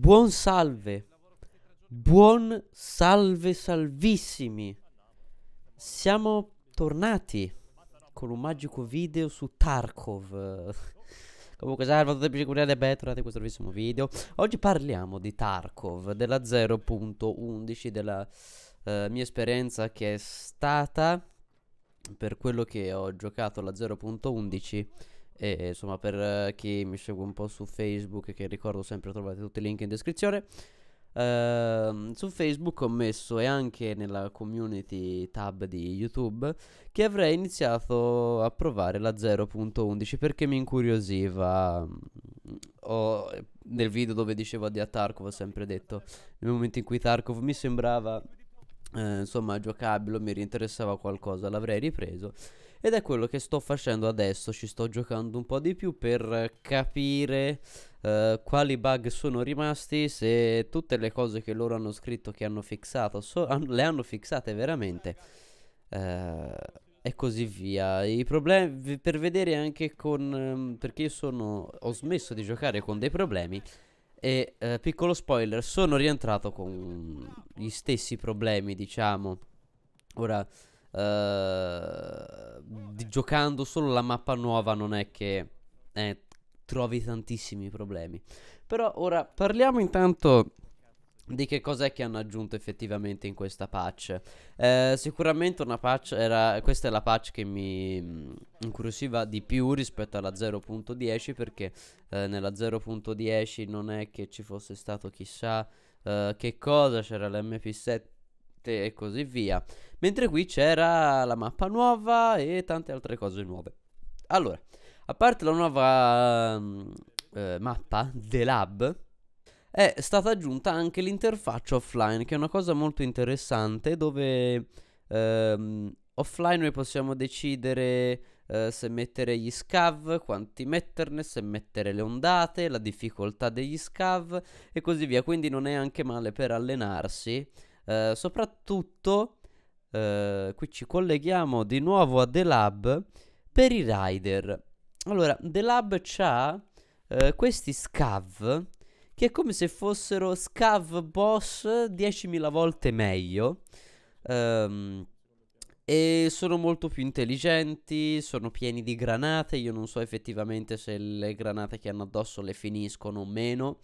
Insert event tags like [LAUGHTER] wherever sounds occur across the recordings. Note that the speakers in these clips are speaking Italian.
Buon salve. Buon salve salvissimi. Siamo tornati con un magico video su Tarkov. [LAUGHS] Comunque salve a tutti i curiani e bentornati in questo nuovissimo video. Oggi parliamo di Tarkov, della 0.11, della eh, mia esperienza che è stata per quello che ho giocato la 0.11 e insomma, per eh, chi mi segue un po' su Facebook, che ricordo sempre trovate tutti i link in descrizione. Uh, su Facebook ho messo e anche nella community tab di YouTube che avrei iniziato a provare la 0.11 perché mi incuriosiva. Ho, mm, nel video dove dicevo di a Tarkov ho sempre detto nel momento in cui Tarkov mi sembrava eh, insomma giocabile, mi riinteressava qualcosa, l'avrei ripreso ed è quello che sto facendo adesso, ci sto giocando un po' di più per capire uh, quali bug sono rimasti, se tutte le cose che loro hanno scritto che hanno fixato so han le hanno fixate veramente. Uh, e così via. I problemi per vedere anche con um, perché io sono ho smesso di giocare con dei problemi e uh, piccolo spoiler sono rientrato con gli stessi problemi, diciamo. Ora Ehm, di, giocando solo la mappa nuova non è che eh, trovi tantissimi problemi. Però ora parliamo intanto di che cos'è che hanno aggiunto effettivamente in questa patch. Eh, sicuramente una patch era. Questa è la patch che mi mm, incuriosiva di più rispetto alla 0.10 perché eh, nella 0.10 non è che ci fosse stato chissà eh, che cosa, c'era l'MP7 e così via. Mentre qui c'era la mappa nuova e tante altre cose nuove. Allora, a parte la nuova mm, eh, mappa, The Lab, è stata aggiunta anche l'interfaccia offline, che è una cosa molto interessante dove ehm, offline noi possiamo decidere eh, se mettere gli scav, quanti metterne, se mettere le ondate, la difficoltà degli scav e così via. Quindi non è anche male per allenarsi eh, soprattutto eh, qui ci colleghiamo di nuovo a The Lab per i rider. Allora, The Lab ha eh, questi scav che è come se fossero scav boss 10.000 volte meglio. Um, e sono molto più intelligenti, sono pieni di granate, io non so effettivamente se le granate che hanno addosso le finiscono o meno.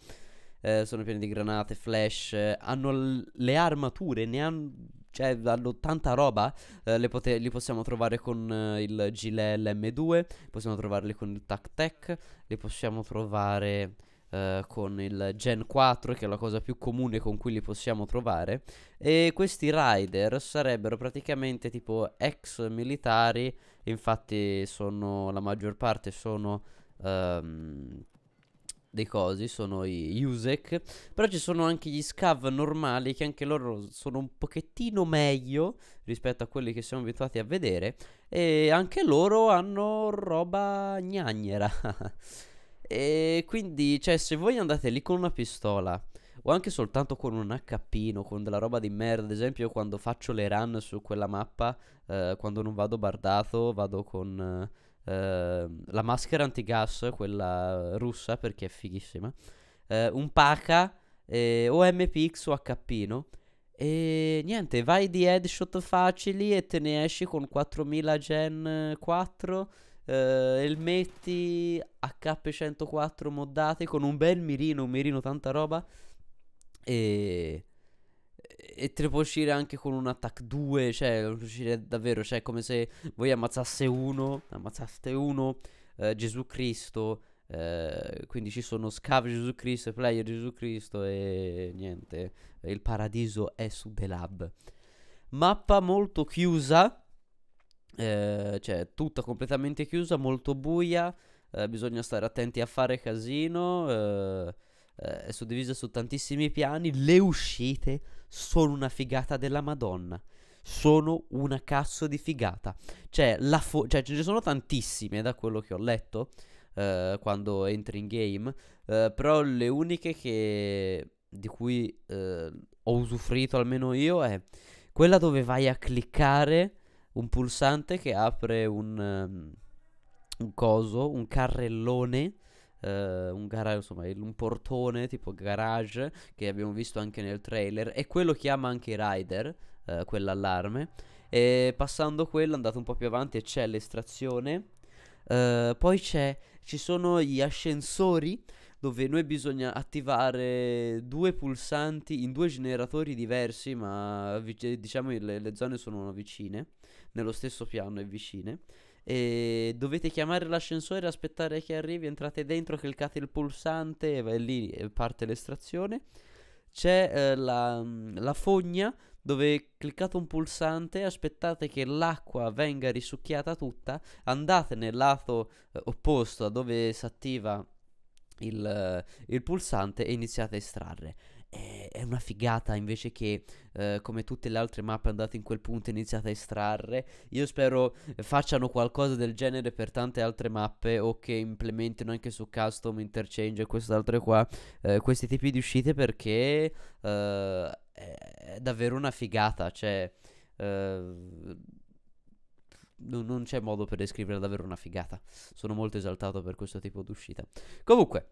Eh, sono pieni di granate, flash, eh, hanno l- le armature, ne hanno... Cioè, hanno tanta roba, eh, pote- li possiamo trovare con eh, il Gilet LM2, possiamo trovarli con il Tac Tech, li possiamo trovare con il Gen 4, che è la cosa più comune con cui li possiamo trovare. E questi rider sarebbero praticamente tipo ex militari, infatti sono la maggior parte sono um, dei cosi sono i Usec, però ci sono anche gli scav normali che anche loro sono un pochettino meglio rispetto a quelli che siamo abituati a vedere e anche loro hanno roba gnagnera. [LAUGHS] e quindi, cioè, se voi andate lì con una pistola o anche soltanto con un HP, con della roba di merda, ad esempio quando faccio le run su quella mappa, eh, quando non vado bardato, vado con... Eh, Ehm, la maschera antigas, quella russa perché è fighissima, uh, un paka, eh, o MPX o HP, no? E niente, vai di headshot facili e te ne esci con 4000 Gen 4, uh, eh, elmetti HP104 moddati con un bel mirino, un mirino tanta roba e e te ne può uscire anche con un attack 2, cioè uscire davvero, cioè come se voi ammazzasse uno, ammazzaste uno eh, Gesù Cristo, eh, quindi ci sono scav Gesù Cristo e player Gesù Cristo e niente, il paradiso è su The Lab. Mappa molto chiusa, eh, cioè tutta completamente chiusa, molto buia, eh, bisogna stare attenti a fare casino, eh, eh, è suddivisa su tantissimi piani, le uscite sono una figata della Madonna. Sono una cazzo di figata. Cioè, fo- cioè ce ne sono tantissime da quello che ho letto eh, quando entri in game, eh, però le uniche che di cui eh, ho usufruito almeno io è quella dove vai a cliccare un pulsante che apre un, um, un coso, un carrellone eh, un garage, insomma, il, un portone tipo garage che abbiamo visto anche nel trailer e quello chiama anche i rider, eh, quell'allarme. E passando quello andate un po' più avanti e c'è l'estrazione. Eh, poi ci sono gli ascensori dove noi bisogna attivare due pulsanti in due generatori diversi, ma diciamo le, le zone sono vicine, nello stesso piano e vicine e dovete chiamare l'ascensore, aspettare che arrivi, entrate dentro, cliccate il pulsante e lì e parte l'estrazione. C'è eh, la, mm, la fogna dove cliccate un pulsante, aspettate che l'acqua venga risucchiata tutta, andate nel lato eh, opposto a dove si attiva il, eh, il pulsante e iniziate a estrarre è, è una figata invece che eh, come tutte le altre mappe andate in quel punto e iniziate a estrarre. Io spero facciano qualcosa del genere per tante altre mappe o che implementino anche su custom interchange e quest'altro qua eh, questi tipi di uscite perché eh, è davvero una figata, cioè eh, non c'è modo per descrivere davvero una figata. Sono molto esaltato per questo tipo di uscita. Comunque,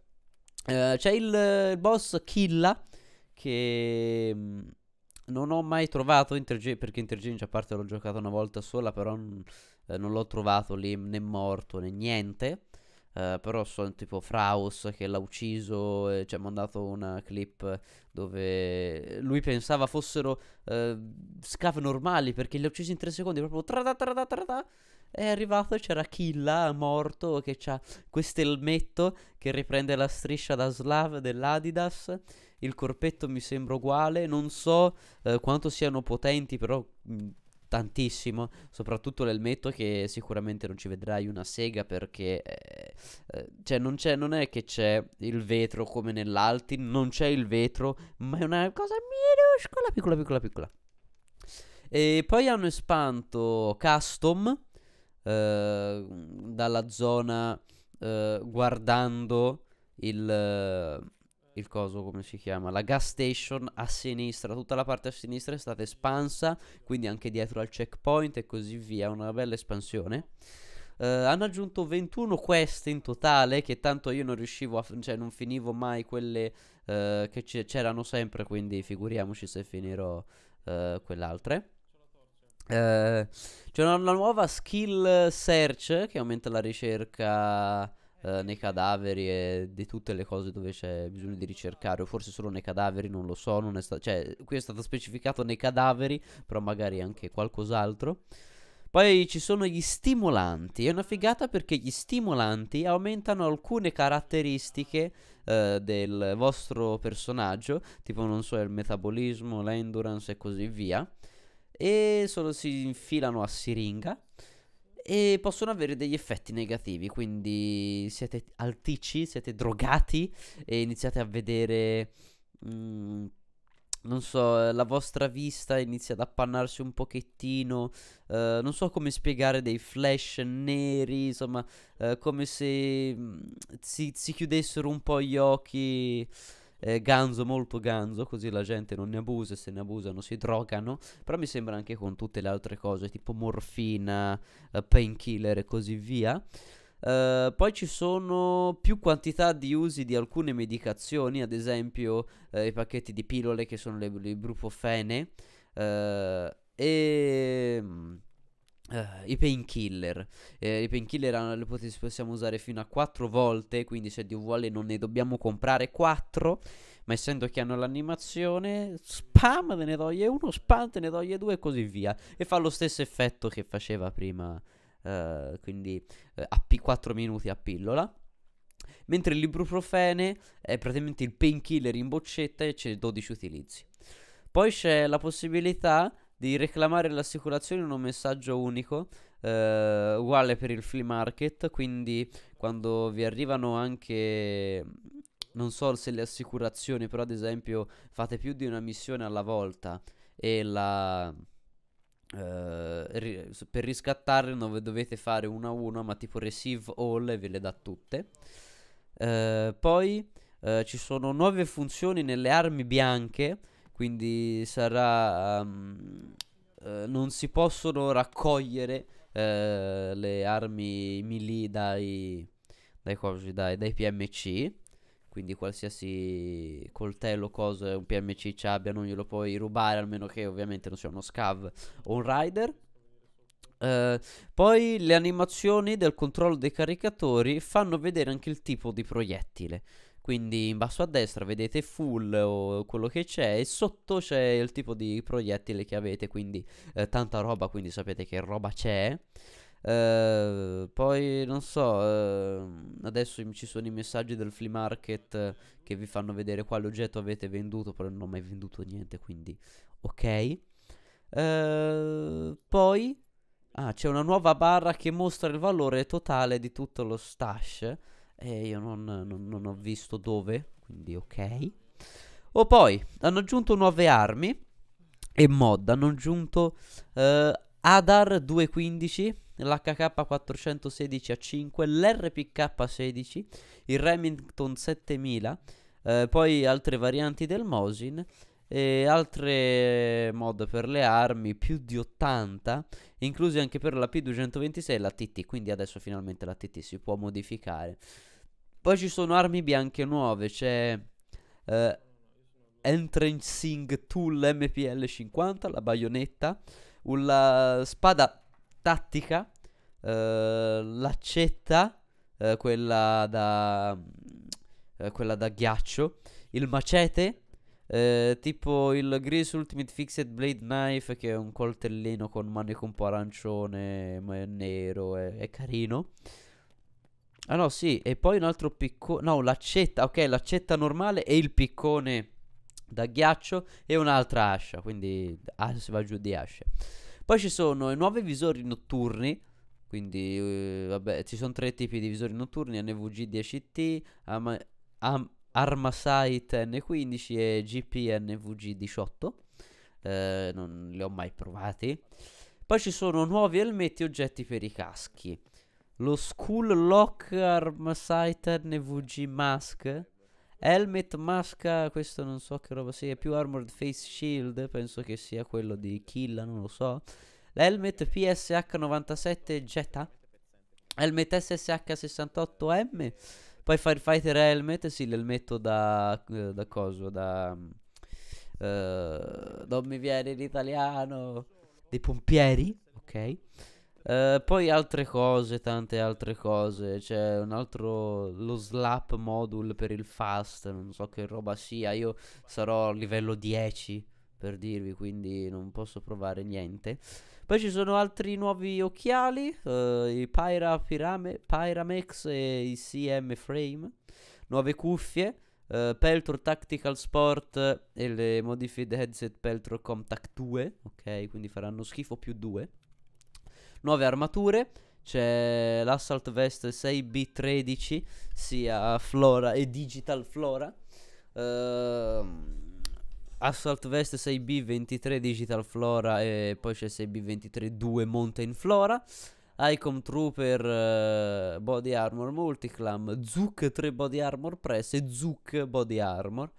eh, c'è il, il, boss Killa che mhmm, non ho mai trovato Intergen perché Interchange a parte l'ho giocato una volta sola però eh, non l'ho trovato lì né morto né niente eh, però sono tipo Fraus che l'ha ucciso e ci ha mandato una clip dove lui pensava fossero eh, scave normali perché li ha uccisi in 3 secondi proprio tra tra tra tra è arrivato, c'era Killa morto che ha quest'elmetto che riprende la striscia da Slav dell'Adidas. Il corpetto mi sembra uguale, non so eh, quanto siano potenti, però mm, tantissimo, soprattutto l'elmetto che sicuramente non ci vedrai una sega perché eh, eh cioè non, c'è, non è che c'è il vetro come nell'Altin, non c'è il vetro, ma è una cosa minuscola, piccola, piccola, piccola. E poi hanno espanto custom Ehm, dalla zona eh, guardando il, eh, il coso come si chiama, la gas station a sinistra, tutta la parte a sinistra è stata espansa, quindi anche dietro al checkpoint e così via, una bella espansione. Uh, hanno aggiunto 21 quest in totale che tanto io non riuscivo a cioè non finivo mai quelle uh, che c'erano sempre, quindi figuriamoci se finirò uh, quell'altra. Eh, c'è una, una, nuova skill search che aumenta la ricerca eh, nei cadaveri e di tutte le cose dove c'è bisogno di ricercare, o forse solo nei cadaveri, non lo so. Non sta- cioè, qui è stato specificato nei cadaveri, però magari anche qualcos'altro. Poi ci sono gli stimolanti, è una figata perché gli stimolanti aumentano alcune caratteristiche eh, del vostro personaggio, tipo non so il metabolismo, l'endurance e così via e solo si infilano a siringa e possono avere degli effetti negativi, quindi siete alticci, siete drogati e iniziate a vedere... Mm, non so, la vostra vista inizia ad appannarsi un pochettino, eh, non so come spiegare dei flash neri, insomma, eh, come se mm, si, si, chiudessero un po' gli occhi eh, ganzo molto ganzo, così la gente non ne abusa, se ne abusano si drogano, però mi sembra anche con tutte le altre cose, tipo morfina, eh, painkiller e così via. Uh, poi ci sono più quantità di usi di alcune medicazioni, ad esempio uh, i pacchetti di pillole che sono le, le brufofene uh, eh, e mm, Uh, I painkiller. Eh, I painkiller ah, li possiamo usare fino a 4 volte, quindi se Dio vuole non ne dobbiamo comprare 4. Ma essendo che hanno l'animazione, spam te ne toglie uno, spam te ne toglie due e così via. E fa lo stesso effetto che faceva prima. Uh, quindi uh, a p- 4 minuti a pillola. Mentre l'ibuprofene è praticamente il painkiller in boccetta e c'è 12 utilizzi. Poi c'è la possibilità Devi reclamare l'assicurazione in un messaggio unico, eh, uguale per il flea market, quindi quando vi arrivano anche non so se le assicurazioni, però ad esempio fate più di una missione alla volta e la Uh, ri- per riscattare non dovete fare una a una, ma tipo receive all e ve le dà tutte. Uh, poi uh, ci sono nuove funzioni nelle armi bianche quindi sarà... Um, eh, non si possono raccogliere eh, le armi melee dai, dai, dai, dai PMC, quindi qualsiasi coltello, cosa un PMC ci abbia non glielo puoi rubare, almeno che ovviamente non sia uno scav o un rider. Uh, poi le animazioni del controllo dei caricatori fanno vedere anche il tipo di proiettile. Quindi in basso a destra vedete full o quello che c'è e sotto c'è il tipo di proiettile che avete, quindi eh, tanta roba, quindi sapete che roba c'è. Uh, poi non so, uh, adesso ci sono i messaggi del flea market uh, che vi fanno vedere quale oggetto avete venduto, però non ho mai venduto niente, quindi ok. poi ah, c'è una nuova barra che mostra il valore totale di tutto lo stash e io non, non, non ho visto dove, quindi ok. O poi hanno aggiunto nuove armi e mod, hanno aggiunto eh, Adar 215, l'HK416 A5, l'RPK16, il Remington 7000, eh, poi altre varianti del Mosin e altre mod per le armi, più di 80, inclusi anche per la P226 e la TT, quindi adesso finalmente la TT si può modificare. Poi ci sono armi bianche nuove, c'è eh, Entrancing Tool MPL50, la baionetta, la spada tattica, eh, l'accetta, eh, quella da... Eh, quella da ghiaccio, il macete, eh, tipo il Gris Ultimate Fixed Blade Knife che è un coltellino con manico un po' arancione, ma è nero, è, è carino. Ah no, sì, e poi un altro piccone, no, l'accetta, ok, l'accetta normale e il piccone da ghiaccio e un'altra ascia, quindi ah, si va giù di asce. Poi ci sono i nuovi visori notturni, quindi eh, vabbè, ci sono tre tipi di visori notturni, NVG 10T, AM, AM, Armasite N15 e GPNVG18. Eh, non li ho mai provati. Poi ci sono nuovi elmetti e oggetti per i caschi. Lo School Lock Armasite NVG Mask. Helmet Mask, questo non so che roba sia, più Armored Face Shield, penso che sia quello di Killa, non lo so. L'Helmet PSH97 Jetta. Helmet SSH68M. Poi Firefighter Helmet, sì, l'elmetto da, eh, da coso, da... Uh, non mi viene in italiano. Dei pompieri, ok. Uh, poi altre cose, tante altre cose. C'è un altro. Lo slap module per il fast. Non so che roba sia. Io sarò a livello 10 per dirvi, quindi non posso provare niente. Poi ci sono altri nuovi occhiali, eh, i Pyra Pirame, Pyramex e i CM Frame, nuove cuffie, eh, Peltro Tactical Sport e le modified headset Peltro Comtac 2, ok? Quindi faranno schifo più 2. Nuove armature, c'è l'Assault Vest 6B13, sia Flora e Digital Flora. Ehm Assault Vest 6B23 Digital Flora e poi c'è 6B23 2 Mountain Flora. Icom Trooper uh, Body Armor Multiclam, Zook 3 Body Armor Press e Zook Body Armor.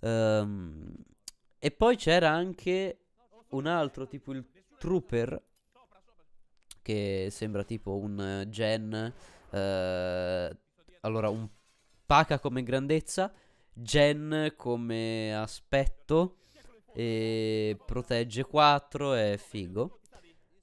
Um, e poi c'era anche un altro tipo il Trooper che sembra tipo un eh, gen uh, allora un paca come grandezza Gen come aspetto e protegge 4, è figo.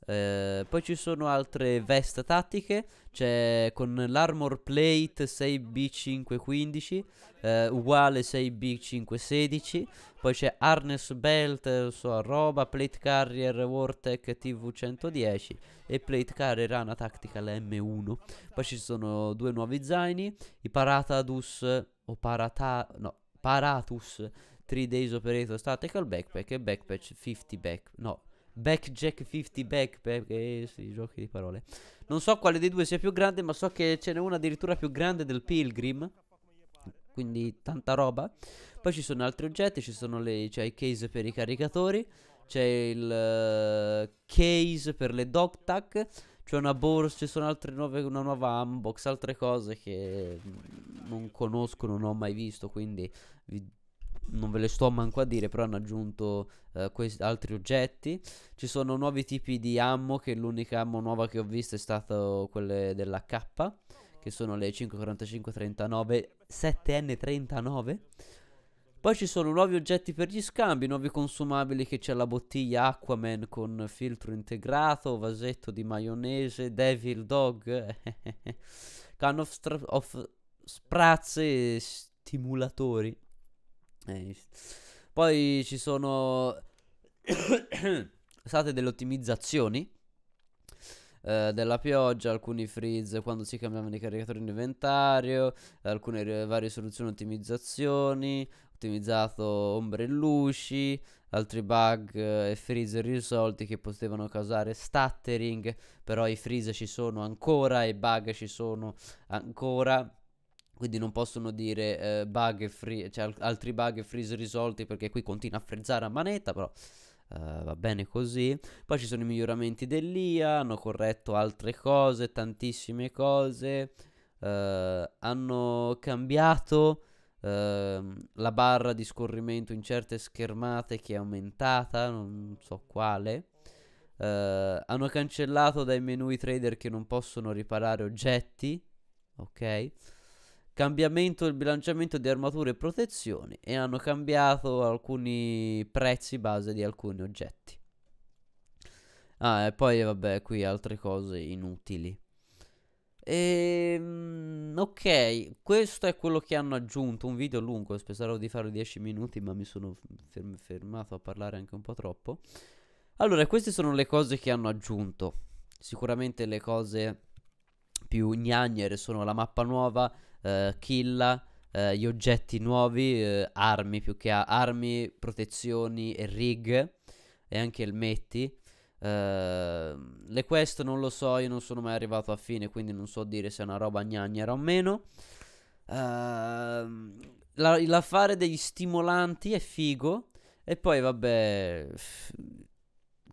Eh, poi ci sono altre veste tattiche, c'è con l'armor plate 6B515, eh, uguale 6B516, poi c'è harness belt, sua roba, plate carrier Vortec TV110 e plate carrier Rana Tactical M1. Poi ci sono due nuovi zaini, i Paratadus o Parata... no, Paratus 3 Days Operator Statical Backpack e Backpack 50 Backpack, no Backjack 50 Back perché si giochi di parole. Non so quale dei due sia più grande, ma so che ce n'è una addirittura più grande del Pilgrim. Quindi tanta roba. Poi ci sono altri oggetti, ci sono le, cioè, i case per i caricatori, c'è il uh, case per le dog tac, c'è una borsa, ci sono altre nuove, una nuova unbox, altre cose che non conosco, non ho mai visto, quindi vi non ve le sto manco a dire, però hanno aggiunto eh, quest- altri oggetti. Ci sono nuovi tipi di ammo, che l'unica ammo nuova che ho visto è stata quella della K, che sono le 5.45-39, 7N39. Poi ci sono nuovi oggetti per gli scambi, nuovi consumabili che c'è la bottiglia Aquaman con filtro integrato, vasetto di maionese, Devil Dog, [LAUGHS] can of, stra- of sprazze e stimulatori. Eh, poi ci sono state [COUGHS] delle ottimizzazioni eh, della pioggia, alcuni freeze quando si cambiavano i caricatori in inventario, alcune varie soluzioni ottimizzazioni, ottimizzato ombre e luci, altri bug eh, e freeze risolti che potevano causare stuttering, però i freeze ci sono ancora, i bug ci sono ancora quindi non possono dire eh, bug free, cioè altri bug e freeze risolti perché qui continua a frezzare a manetta, però Uh, va bene così. Poi ci sono i miglioramenti dell'IA, hanno corretto altre cose, tantissime cose. Uh, hanno cambiato uh, la barra di scorrimento in certe schermate che è aumentata, non so quale. Eh, hanno cancellato dai menu i trader che non possono riparare oggetti. Ok cambiamento del bilanciamento di armature e protezioni e hanno cambiato alcuni prezzi base di alcuni oggetti. Ah, e poi vabbè, qui altre cose inutili. Ehm, ok, questo è quello che hanno aggiunto, un video lungo, speravo di farlo 10 minuti, ma mi sono ferm fermato a parlare anche un po' troppo. Allora, queste sono le cose che hanno aggiunto. Sicuramente le cose più gnagnere sono la mappa nuova, eh, kill, eh, gli oggetti nuovi, eh, armi più che armi, protezioni e rig e anche elmetti. le eh, quest non lo so, io non sono mai arrivato a fine, quindi non so dire se è una roba gnagnera o meno. Eh, la- l'affare degli stimolanti è figo. E poi vabbè,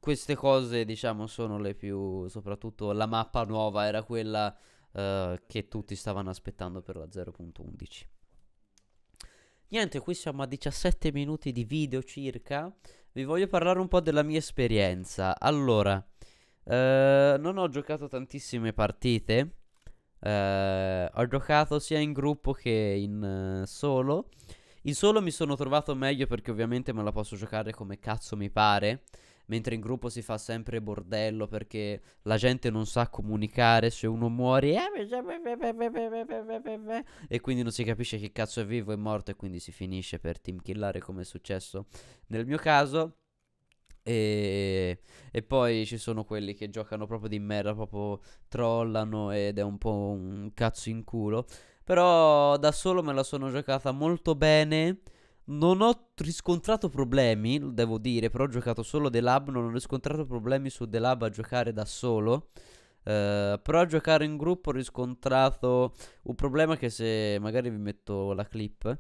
queste cose diciamo sono le più, soprattutto la mappa nuova era quella eh, che tutti stavano aspettando per la 0.11. Niente, qui siamo a 17 minuti di video circa. Vi voglio parlare un po' della mia esperienza. Allora, eh, non ho giocato tantissime partite. Eh, ho giocato sia in gruppo che in uh, solo. In solo mi sono trovato meglio perché ovviamente me la posso giocare come cazzo mi pare mentre in gruppo si fa sempre bordello perché la gente non sa comunicare, se uno muore e quindi non si capisce che cazzo è vivo e morto e quindi si finisce per team killare come è successo nel mio caso. E, e, poi ci sono quelli che giocano proprio di merda, proprio trollano ed è un po' un cazzo in culo. Però da solo me la sono giocata molto bene. Non ho riscontrato problemi, devo dire, però ho giocato solo The Lab, non ho riscontrato problemi su The Lab a giocare da solo. Uh, però a giocare in gruppo ho riscontrato un problema che se magari vi metto la clip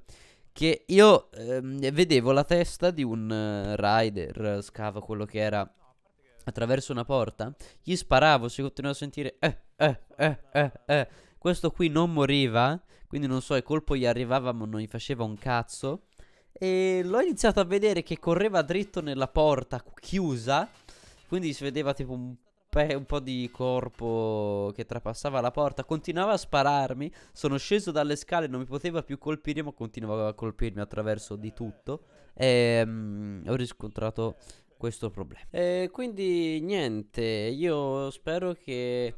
che io ehm, vedevo la testa di un uh, rider scava quello che era attraverso una porta gli sparavo si continuava a sentire eh eh eh eh eh questo qui non moriva quindi non so il colpo gli arrivava ma non gli faceva un cazzo e l'ho iniziato a vedere che correva dritto nella porta chiusa. Quindi si vedeva tipo un, un po' di corpo che trapassava la porta. Continuava a spararmi. Sono sceso dalle scale, non mi poteva più colpire, ma continuava a colpirmi attraverso di tutto. E um, ho riscontrato questo problema. E quindi niente, io spero che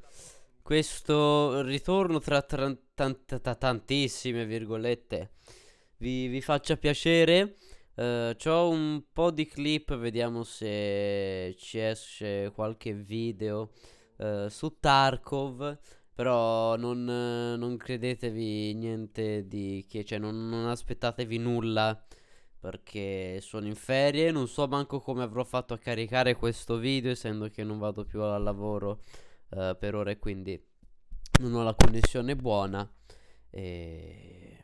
questo ritorno tra, tra, tant, tra tantissime virgolette vi, vi faccia piacere. Uh, eh, ho un po' di clip, vediamo se ci esce qualche video uh, su Tarkov. Però non, non, credetevi niente di che, cioè non, non, aspettatevi nulla perché sono in ferie, non so manco come avrò fatto a caricare questo video essendo che non vado più al lavoro uh, per ora e quindi non ho la connessione buona. E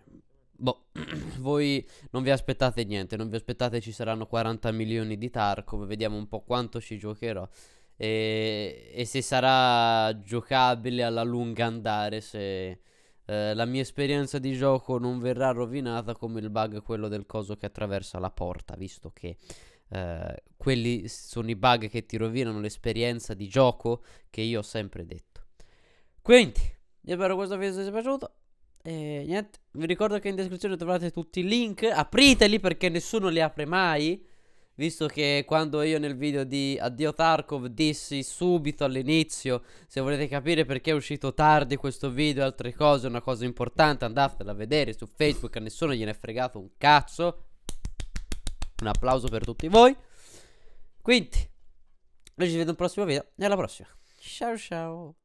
Boh, [CLEARS THROAT] voi non vi aspettate niente, non vi aspettate ci saranno 40 milioni di Tarkov, vediamo un po' quanto ci giocherò e, e se sarà giocabile alla lunga andare, se eh, la mia esperienza di gioco non verrà rovinata come il bug quello del coso che attraversa la porta, visto che eh, quelli sono i bug che ti rovinano l'esperienza di gioco che io ho sempre detto. Quindi, io spero questo video vi sia piaciuto. E niente, vi ricordo che in descrizione trovate tutti i link, apriteli perché nessuno li apre mai. Visto che quando io nel video di Addio Tarkov dissi subito all'inizio, se volete capire perché è uscito tardi questo video e altre cose, una cosa importante, andatela a vedere su Facebook, a nessuno gliene è fregato un cazzo. Un applauso per tutti voi. Quindi, noi ci vediamo in un prossimo video e alla prossima. Ciao ciao.